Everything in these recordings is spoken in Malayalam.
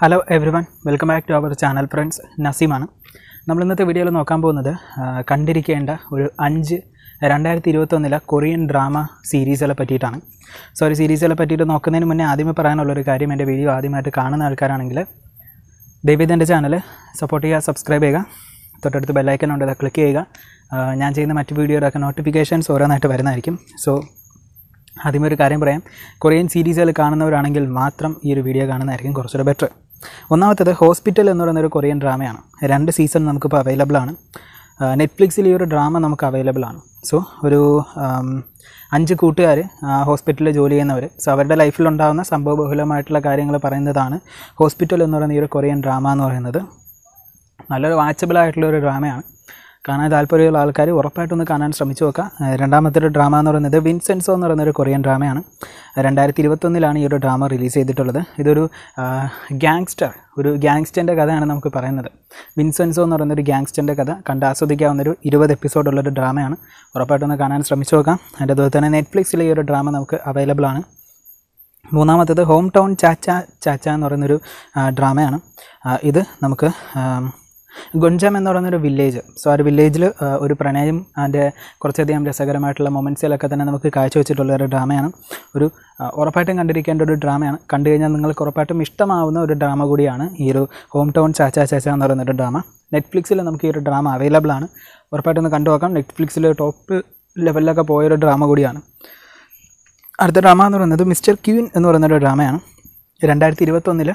hello everyone welcome back to our channel friends നസീമാണ് നമ്മൾ ഇന്നത്തെ വീഡിയോയിൽ നോക്കാൻ പോകുന്നത് കണ്ടിരിക്കേണ്ട ഒരു അഞ്ച് രണ്ടായിരത്തി ഇരുപത്തൊന്നിലെ കൊറിയൻ ഡ്രാമ സീരീസുകളെ പറ്റിയിട്ടാണ് സോ ഒരു സീരീസുകളെ പറ്റിയിട്ട് നോക്കുന്നതിന് മുന്നേ ആദ്യമേ പറയാനുള്ളൊരു കാര്യം എൻ്റെ വീഡിയോ ആദ്യമായിട്ട് കാണുന്ന ആൾക്കാരാണെങ്കിൽ ദയവീത് എൻ്റെ ചാനൽ സപ്പോർട്ട് ചെയ്യുക സബ്സ്ക്രൈബ് ചെയ്യുക തൊട്ടടുത്ത് ബെല്ലൈക്കൻ ഉണ്ട് അത് ക്ലിക്ക് ചെയ്യുക ഞാൻ ചെയ്യുന്ന മറ്റ് വീഡിയോയുടെയൊക്കെ നോട്ടിഫിക്കേഷൻസ് ഓരോന്നായിട്ട് വരുന്നതായിരിക്കും സോ ആദ്യമേ ഒരു കാര്യം പറയാം കൊറിയൻ സീരീസുകൾ കാണുന്നവരാണെങ്കിൽ മാത്രം ഈ ഒരു വീഡിയോ കാണുന്നതായിരിക്കും കുറച്ചുകൂടെ ബെറ്റർ ഒന്നാമത്തേത് ഹോസ്പിറ്റൽ എന്ന് പറയുന്ന ഒരു കൊറിയൻ ഡ്രാമയാണ് രണ്ട് സീസൺ നമുക്കിപ്പോൾ അവൈലബിൾ ആണ് നെറ്റ്ഫ്ലിക്സിൽ ഈ ഒരു ഡ്രാമ നമുക്ക് അവൈലബിൾ ആണ് സോ ഒരു അഞ്ച് കൂട്ടുകാർ ഹോസ്പിറ്റലിൽ ജോലി ചെയ്യുന്നവർ സോ അവരുടെ ലൈഫിലുണ്ടാകുന്ന സംഭവബഹുലമായിട്ടുള്ള കാര്യങ്ങൾ പറയുന്നതാണ് ഹോസ്പിറ്റൽ എന്ന് പറയുന്ന ഈ ഒരു കൊറിയൻ ഡ്രാമ എന്ന് പറയുന്നത് നല്ലൊരു വാച്ചബിൾ ആയിട്ടുള്ള ഒരു ഡ്രാമയാണ് കാണാൻ താല്പര്യമുള്ള ആൾക്കാർ ഉറപ്പായിട്ടൊന്ന് കാണാൻ ശ്രമിച്ചു നോക്കുക രണ്ടാമത്തെ ഒരു ഡ്രാമ എന്ന് പറയുന്നത് വിൻസെൻസോ എന്ന് പറയുന്ന ഒരു കൊറിയൻ ഡ്രാമയാണ് രണ്ടായിരത്തി ഇരുപത്തൊന്നിലാണ് ഈ ഒരു ഡ്രാമ റിലീസ് ചെയ്തിട്ടുള്ളത് ഇതൊരു ഗ്യാങ്സ്റ്റർ ഒരു ഗ്യാങ്സ്റ്ററിൻ്റെ കഥയാണ് നമുക്ക് പറയുന്നത് വിൻസെൻസോ എന്ന് പറയുന്നൊരു ഒരു ഗ്യാങ്സ്റ്ററിൻ്റെ കഥ കണ്ട് ആസ്വദിക്കാവുന്നൊരു ഇരുപത് എപ്പിസോഡുള്ളൊരു ഡ്രാമയാണ് ഉറപ്പായിട്ടൊന്ന് കാണാൻ ശ്രമിച്ചു നോക്കാം അതിൻ്റെ അതുപോലെ തന്നെ നെറ്റ്ഫ്ലിക്സിൽ ഈ ഒരു ഡ്രാമ നമുക്ക് അവൈലബിൾ ആണ് മൂന്നാമത്തേത് ഹോം ടൗൺ ചാച്ച ചാച്ച എന്ന് പറയുന്നൊരു ഡ്രാമയാണ് ഇത് നമുക്ക് ഗുഞ്ചം എന്ന് പറയുന്നൊരു വില്ലേജ് സോ ആ ഒരു വില്ലേജിൽ ഒരു പ്രണയം അതിൻ്റെ കുറച്ചധികം രസകരമായിട്ടുള്ള മൊമെൻസിലൊക്കെ തന്നെ നമുക്ക് കാഴ്ചവെച്ചിട്ടുള്ള ഒരു ഡ്രാമയാണ് ഒരു ഉറപ്പായിട്ടും കണ്ടിരിക്കേണ്ട ഒരു ഡ്രാമയാണ് കണ്ടു കഴിഞ്ഞാൽ നിങ്ങൾക്ക് ഉറപ്പായിട്ടും ഇഷ്ടമാവുന്ന ഒരു ഡ്രാമ കൂടിയാണ് ഈ ഒരു ഹോം ടൗൺ ചാച്ച ചാച്ച എന്ന് പറയുന്നൊരു ഡ്രാമ നെറ്റ്ഫ്ലിക്സിൽ നമുക്ക് ഈ ഒരു ഡ്രാമ അവൈലബിൾ ആണ് ഉറപ്പായിട്ടും ഒന്ന് കണ്ടു നോക്കാം നെറ്റ്ഫ്ലിക്സിൽ ടോപ്പ് ലെവലിലൊക്കെ പോയൊരു ഡ്രാമ കൂടിയാണ് അടുത്ത ഡ്രാമ എന്ന് പറയുന്നത് മിസ്റ്റർ ക്യൂൻ എന്ന് പറയുന്ന ഒരു ഡ്രാമയാണ് രണ്ടായിരത്തി ഇരുപത്തൊന്നിൽ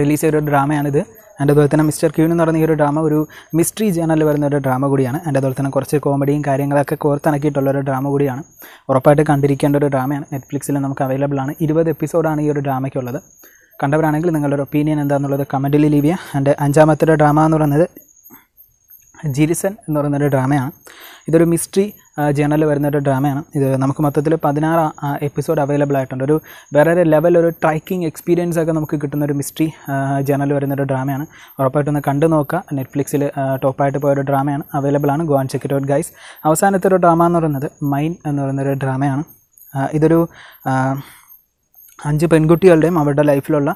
റിലീസ് ചെയ്ത ഒരു ഡ്രാമയാണിത് ആൻഡ് അതുപോലെ തന്നെ മിസ്റ്റർ ക്യൂൻ എന്ന് പറയുന്ന ഈ ഒരു ഡ്രാമ ഒരു മിസ്റ്ററി ചാനലിൽ വരുന്ന ഒരു ഡ്രാമ കൂടിയാണ് ആൻഡ് അതുപോലെ തന്നെ കുറച്ച് കോമഡിയും കാര്യങ്ങളൊക്കെ കോർത്തിണക്കിയിട്ടുള്ള ഒരു ഡ്രാമ കൂടിയാണ് ഉറപ്പായിട്ട് കണ്ടിരിക്കേണ്ട ഒരു ഡ്രാമയാണ് നെറ്റ്ഫ്ലിക്സിൽ നമുക്ക് അവൈലബിൾ ആണ് ഇരുപത് എപ്പിസോഡാണ് ഈ ഒരു ഡ്രാമയ്ക്കുള്ളത് കണ്ടവരാണെങ്കിൽ നിങ്ങളുടെ ഒപ്പീനിയൻ എന്താണെന്നുള്ളത് കമൻറ്റിൽ ലീവ് ചെയ്യുക ആൻഡ് അഞ്ചാമത്തെ ഡ്രാമ എന്ന് പറയുന്നത് ജിരിസൻ എന്ന് പറയുന്ന ഒരു ഡ്രാമയാണ് ഇതൊരു മിസ്റ്ററി ജേണലിൽ വരുന്ന ഒരു ഡ്രാമയാണ് ഇത് നമുക്ക് മൊത്തത്തിൽ പതിനാറ് എപ്പിസോഡ് അവൈലബിൾ ആയിട്ടുണ്ട് ഒരു വേറൊരു ലെവൽ ഒരു ട്രൈക്കിംഗ് എക്സ്പീരിയൻസ് ഒക്കെ നമുക്ക് കിട്ടുന്ന ഒരു മിസ്റ്ററി ജേണലിൽ വരുന്ന ഒരു ഡ്രാമയാണ് ഉറപ്പായിട്ടൊന്ന് കണ്ടു നോക്കുക നെറ്റ്ഫ്ലിക്സിൽ ടോപ്പായിട്ട് പോയ ഒരു ഡ്രാമയാണ് അവൈലബിൾ ആണ് go and check it out guys അവസാനത്തെ ഒരു ഡ്രാമ എന്ന് പറയുന്നത് മൈൻ എന്ന് പറയുന്ന ഒരു ഡ്രാമയാണ് ഇതൊരു അഞ്ച് പെൺകുട്ടികളുടെയും അവരുടെ ലൈഫിലുള്ള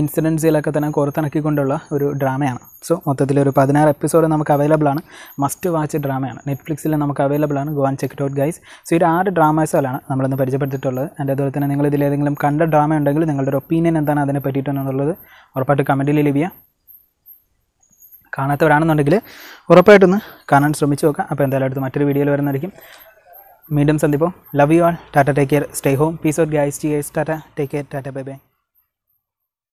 ഇൻസിഡൻസിലൊക്കെ തന്നെ കുറത്തിണക്കിക്കൊണ്ടുള്ള ഒരു ഡ്രാമയാണ് സോ മൊത്തത്തിൽ ഒരു പതിനാറ് എപ്പിസോഡ് നമുക്ക് അവൈലബിൾ ആണ് മസ്റ്റ് വാച്ച് ഡ്രാമയാണ് നെറ്റ്ഫ്ലിക്സിൽ നമുക്ക് അവൈലബിൾ ആണ് and check dot guys so ഇത് ആറ് ഡ്രാമാസുകളാണ് നമ്മളിന്ന് പരിചയപ്പെടുത്തിയിട്ടുള്ളത് എൻ്റെ അതുപോലെ തന്നെ നിങ്ങൾ ഇതിലേതെങ്കിലും കണ്ട ഡ്രാമ ഉണ്ടെങ്കിൽ നിങ്ങളുടെ ഒരു ഒപ്പീനിയൻ എന്താണ് അതിനെ പറ്റിയിട്ടെന്നുള്ളത് ഉറപ്പായിട്ട് കമൻറ്റിൽ ലഭിക്കുക കാണാത്തവരാണെന്നുണ്ടെങ്കിൽ ഉറപ്പായിട്ടൊന്ന് കാണാൻ ശ്രമിച്ചു നോക്കാം അപ്പോൾ എന്തായാലും അടുത്ത് മറ്റൊരു വീഡിയോയിൽ വരുന്നതായിരിക്കും மீண்டும் சந்திப்போம் love you all tata take care stay home peace out guys டி tata take care tata bye by